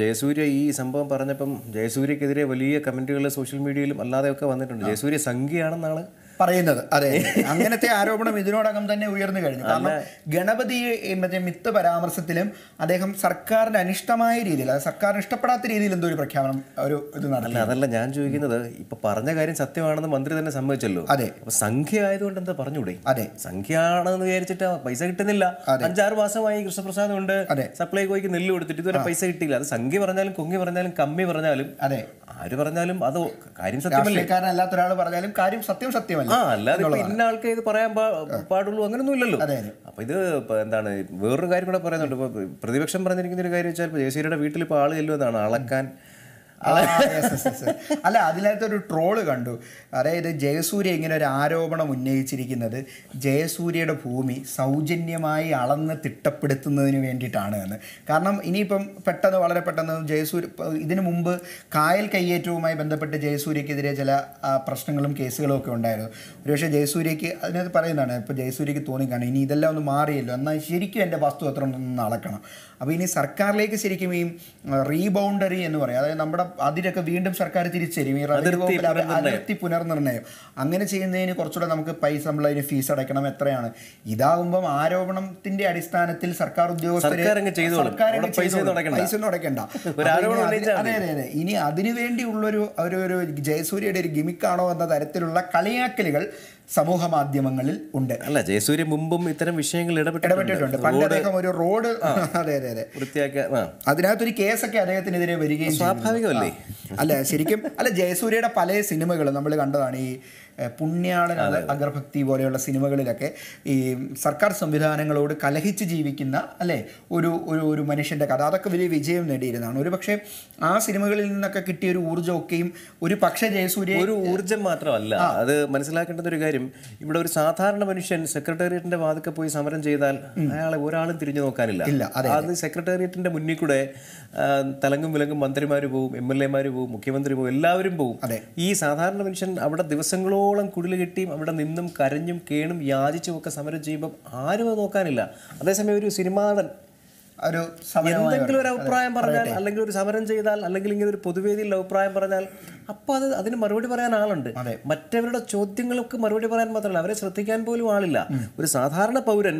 ജയസൂര്യ ഈ സംഭവം പറഞ്ഞപ്പം ജയസൂര്യക്കെതിരെ വലിയ കമൻറ്റുകൾ സോഷ്യൽ മീഡിയയിലും അല്ലാതെയൊക്കെ വന്നിട്ടുണ്ട് ജയസൂര്യ സംഖ്യയാണെന്നാണ് പറയുന്നത് അതെ അങ്ങനത്തെ ആരോപണം ഇതിനോടകം തന്നെ ഉയർന്നു കഴിഞ്ഞു കാരണം ഗണപതി മറ്റേ മിത്ത പരാമർശത്തിലും അദ്ദേഹം സർക്കാരിന് അനിഷ്ടമായ രീതിയിൽ അതായത് സർക്കാരിന് ഇഷ്ടപ്പെടാത്ത രീതിയിൽ എന്തോ ഒരു പ്രഖ്യാപനം ഒരു ഇത് നടന്നില്ല അതല്ല ഞാൻ ചോദിക്കുന്നത് ഇപ്പൊ പറഞ്ഞ കാര്യം സത്യമാണെന്ന് മന്ത്രി തന്നെ സമ്മതിച്ചല്ലോ അതെ സംഖ്യ ആയതുകൊണ്ട് എന്താ പറഞ്ഞൂടെ അതെ സംഖ്യ ആണെന്ന് വിചാരിച്ചിട്ട് പൈസ കിട്ടുന്നില്ല അഞ്ചാറ് മാസമായി കൃഷ്ണപ്രസാദ് ഉണ്ട് സപ്ലൈകോയ്ക്ക് നെല്ല് കൊടുത്തിട്ട് ഇതുവരെ പൈസ കിട്ടിയില്ല അത് സംഖ്യ പറഞ്ഞാലും കൊങ്ങി പറഞ്ഞാലും കമ്മി പറഞ്ഞാലും അതെ ആര് പറഞ്ഞാലും അത് കാര്യം സത്യമല്ലേ കാരണം അല്ലാത്ത ഒരാൾ പറഞ്ഞാലും കാര്യം സത്യം സത്യമല്ല പാടില്ല ആ അല്ലാതെ ഇന്ന ആൾക്കേ ഇത് പറയാൻ പാടുള്ളൂ അങ്ങനെയൊന്നും ഇല്ലല്ലോ അപ്പൊ ഇത് എന്താണ് വേറൊരു കാര്യം കൂടെ പറയുന്നുണ്ട് ഇപ്പൊ പ്രതിപക്ഷം പറഞ്ഞിരിക്കുന്ന ഒരു കാര്യം വെച്ചാൽ ജയശ്രീയുടെ വീട്ടിൽ ഇപ്പോൾ ആള് ചെല്ലുമെന്നാണ് അളക്കാൻ അല്ല അതിനകത്ത് ഒരു ട്രോള് കണ്ടു അതായത് ജയസൂര്യ ഇങ്ങനെ ഒരു ആരോപണം ഉന്നയിച്ചിരിക്കുന്നത് ജയസൂര്യയുടെ ഭൂമി സൗജന്യമായി അളന്ന് തിട്ടപ്പെടുത്തുന്നതിന് വേണ്ടിയിട്ടാണ് എന്ന് കാരണം ഇനിയിപ്പം പെട്ടെന്ന് വളരെ പെട്ടെന്ന് ജയസൂര്യ ഇതിനു മുമ്പ് കായൽ കയ്യേറ്റവുമായി ബന്ധപ്പെട്ട് ജയസൂര്യക്കെതിരെ ചില പ്രശ്നങ്ങളും കേസുകളും ഒക്കെ ഉണ്ടായിരുന്നു ഒരുപക്ഷെ ജയസൂര്യക്ക് അതിനകത്ത് പറയുന്നതാണ് ഇപ്പോൾ ജയസൂര്യക്ക് തോന്നിക്കാണ് ഇനി ഇതെല്ലാം ഒന്ന് മാറിയല്ലോ എന്നാൽ ശരിക്കും എൻ്റെ വസ്തു അത്ര ഒന്ന് അളക്കണം അപ്പോൾ ഇനി സർക്കാരിലേക്ക് ശരിക്കും ഈ റീബൗണ്ടറി എന്ന് പറയും അതായത് നമ്മുടെ അതിനൊക്കെ വീണ്ടും സർക്കാർ തിരിച്ചു അതിർത്തി പുനർനിർണ്ണയം അങ്ങനെ ചെയ്യുന്നതിന് കുറച്ചുകൂടെ നമുക്ക് പൈസ നമ്മൾ അതിന് ഫീസ് അടയ്ക്കണം എത്രയാണ് ഇതാകുമ്പം ആരോപണത്തിന്റെ അടിസ്ഥാനത്തിൽ സർക്കാർ ഉദ്യോഗസ്ഥരെ ഇനി അതിനുവേണ്ടിയുള്ളൊരു ഒരു ഒരു ജയസൂര്യയുടെ ഒരു ഗിമിക്കാണോ എന്ന തരത്തിലുള്ള കളിയാക്കലുകൾ സമൂഹ മാധ്യമങ്ങളിൽ ഉണ്ട് അല്ല ജയസൂര്യ മുമ്പും ഇത്തരം വിഷയങ്ങൾ ഇടപെട്ടിട്ടുണ്ട് പണ്ട് അദ്ദേഹം ഒരു റോഡ് അതെ അതെ അതെ അതിനകത്തൊരു കേസൊക്കെ അദ്ദേഹത്തിനെതിരെ വരികയും സ്വാഭാവികമല്ലേ അല്ല ശരിക്കും അല്ല ജയസൂര്യയുടെ പല സിനിമകളും നമ്മൾ കണ്ടതാണ് ഈ പുണ്യാളൻ അഗ്രഭക്തി പോലെയുള്ള സിനിമകളിലൊക്കെ ഈ സർക്കാർ സംവിധാനങ്ങളോട് കലഹിച്ച് ജീവിക്കുന്ന അല്ലേ ഒരു ഒരു ഒരു മനുഷ്യൻ്റെ കഥ അതൊക്കെ വലിയ വിജയം നേടിയിരുന്നതാണ് ഒരു പക്ഷേ ആ സിനിമകളിൽ നിന്നൊക്കെ കിട്ടിയ ഒരു ഊർജ്ജമൊക്കെയും ഒരു പക്ഷേ ജയസൂര്യ ഒരു ഊർജ്ജം മാത്രമല്ല അത് മനസ്സിലാക്കേണ്ടത് ഒരു കാര്യം ഇവിടെ ഒരു സാധാരണ മനുഷ്യൻ സെക്രട്ടേറിയറ്റിന്റെ വാതിക്കെ പോയി സമരം ചെയ്താൽ അയാളെ ഒരാളും തിരിഞ്ഞു നോക്കാനില്ല അത് സെക്രട്ടേറിയറ്റിന്റെ മുന്നിൽ കൂടെ തലങ്ങും വിലങ്ങും മന്ത്രിമാർ പോവും എം എൽ എമാർ പോവും മുഖ്യമന്ത്രി പോവും എല്ലാവരും പോവും ഈ സാധാരണ മനുഷ്യൻ അവിടെ ദിവസങ്ങളോ മാസങ്ങളോളം കുടിൽ കെട്ടിയും അവിടെ നിന്നും കരഞ്ഞും കേണും യാചിച്ചും ഒക്കെ സമരം ചെയ്യുമ്പോൾ ആരും അത് നോക്കാനില്ല അതേസമയം ഒരു സിനിമാ നടൻ ഒരു എന്തെങ്കിലും ഒരു അഭിപ്രായം പറഞ്ഞാൽ അല്ലെങ്കിൽ ഒരു സമരം ചെയ്താൽ അല്ലെങ്കിൽ ഇങ്ങനെ ഒരു പൊതുവേദിയിൽ അഭിപ്രായം പറഞ്ഞാൽ അപ്പോൾ അത് അതിന് മറുപടി പറയാൻ ആളുണ്ട് മറ്റവരുടെ ചോദ്യങ്ങൾക്ക് മറുപടി പറയാൻ മാത്രമല്ല അവരെ ശ്രദ്ധിക്കാൻ പോലും ആളില്ല ഒരു സാധാരണ പൗരൻ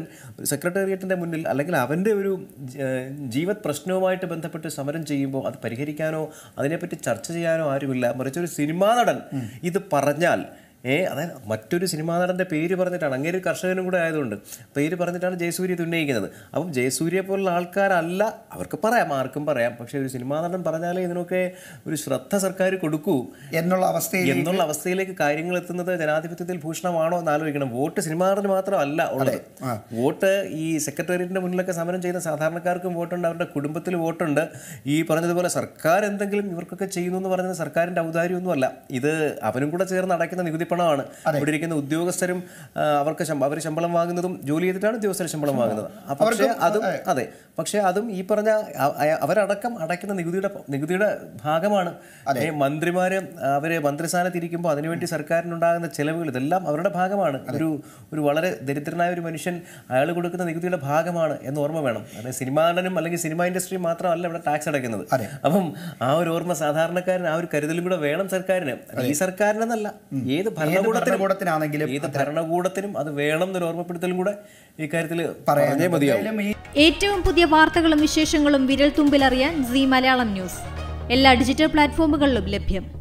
സെക്രട്ടേറിയറ്റിന്റെ മുന്നിൽ അല്ലെങ്കിൽ അവന്റെ ഒരു ജീവത് പ്രശ്നവുമായിട്ട് ബന്ധപ്പെട്ട് സമരം ചെയ്യുമ്പോൾ അത് പരിഹരിക്കാനോ അതിനെപ്പറ്റി ചർച്ച ചെയ്യാനോ ആരുമില്ല മറിച്ച് ഒരു സിനിമാ നടൻ ഇത് പറഞ്ഞാൽ ഏ അതായത് മറ്റൊരു സിനിമാ നടൻ്റെ പേര് പറഞ്ഞിട്ടാണ് അങ്ങനെ ഒരു കർഷകനും കൂടെ ആയതുകൊണ്ട് പേര് പറഞ്ഞിട്ടാണ് ജയസൂര്യ ഇത് ഉന്നയിക്കുന്നത് അപ്പം ജയസൂര്യ പോലുള്ള ആൾക്കാരല്ല അവർക്ക് പറയാം ആർക്കും പറയാം പക്ഷേ ഒരു സിനിമാ നടൻ പറഞ്ഞാലേ ഇതിനൊക്കെ ഒരു ശ്രദ്ധ സർക്കാർ കൊടുക്കൂ എന്നുള്ള അവസ്ഥ എന്നുള്ള അവസ്ഥയിലേക്ക് കാര്യങ്ങൾ എത്തുന്നത് ജനാധിപത്യത്തിൽ ഭൂഷണമാണോ എന്ന് ആലോചിക്കണം വോട്ട് സിനിമാ നടന് മാത്രമല്ല ഉള്ളത് വോട്ട് ഈ സെക്രട്ടേറിയറ്റിൻ്റെ മുന്നിലൊക്കെ സമരം ചെയ്യുന്ന സാധാരണക്കാർക്കും വോട്ടുണ്ട് അവരുടെ കുടുംബത്തിൽ വോട്ടുണ്ട് ഈ പറഞ്ഞതുപോലെ സർക്കാർ എന്തെങ്കിലും ഇവർക്കൊക്കെ ചെയ്യുന്നു എന്ന് പറഞ്ഞത് സർക്കാരിൻ്റെ ഔദാര്യമൊന്നുമല്ല ഇത് അവനും കൂടെ ചേർന്ന് അടയ്ക്കുന്ന നികുതി പണമാണ് ഇവിടെ ഇരിക്കുന്ന ഉദ്യോഗസ്ഥരും അവർക്ക് അവർ ശമ്പളം വാങ്ങുന്നതും ജോലി ചെയ്തിട്ടാണ് ഉദ്യോഗസ്ഥർ ശമ്പളം വാങ്ങുന്നത് പക്ഷേ അതും അതെ പക്ഷേ അതും ഈ പറഞ്ഞ അവരടക്കം അടയ്ക്കുന്ന നികുതിയുടെ നികുതിയുടെ ഭാഗമാണ് മന്ത്രിമാര് അവര് മന്ത്രിസ്ഥാനത്തിരിക്കുമ്പോൾ അതിനുവേണ്ടി സർക്കാരിനുണ്ടാകുന്ന ചെലവുകൾ ഇതെല്ലാം അവരുടെ ഭാഗമാണ് ഒരു ഒരു വളരെ ദരിദ്രനായ ഒരു മനുഷ്യൻ അയാൾ കൊടുക്കുന്ന നികുതിയുടെ ഭാഗമാണ് എന്ന് ഓർമ്മ വേണം അതായത് സിനിമാ നടനും അല്ലെങ്കിൽ സിനിമ ഇൻഡസ്ട്രി മാത്രമല്ല ഇവിടെ ടാക്സ് അടയ്ക്കുന്നത് അപ്പം ആ ഒരു ഓർമ്മ സാധാരണക്കാരൻ ആ ഒരു കരുതലും കൂടെ വേണം സർക്കാരിന് ഈ സർക്കാരിനെന്നല്ല ഏത് ഭരണകൂടത്തിനാണെങ്കിലും ഏത് ഭരണകൂടത്തിനും അത് വേണം എന്നൊരു ഓർമ്മപ്പെടുത്തലും കൂടെ ഇക്കാര്യത്തിൽ പറയാനേ മതിയാവും ഏറ്റവും പുതിയ വാർത്തകളും വിശേഷങ്ങളും വിരൽ അറിയാൻ സി മലയാളം ന്യൂസ് എല്ലാ ഡിജിറ്റൽ പ്ലാറ്റ്ഫോമുകളിലും ലഭ്യം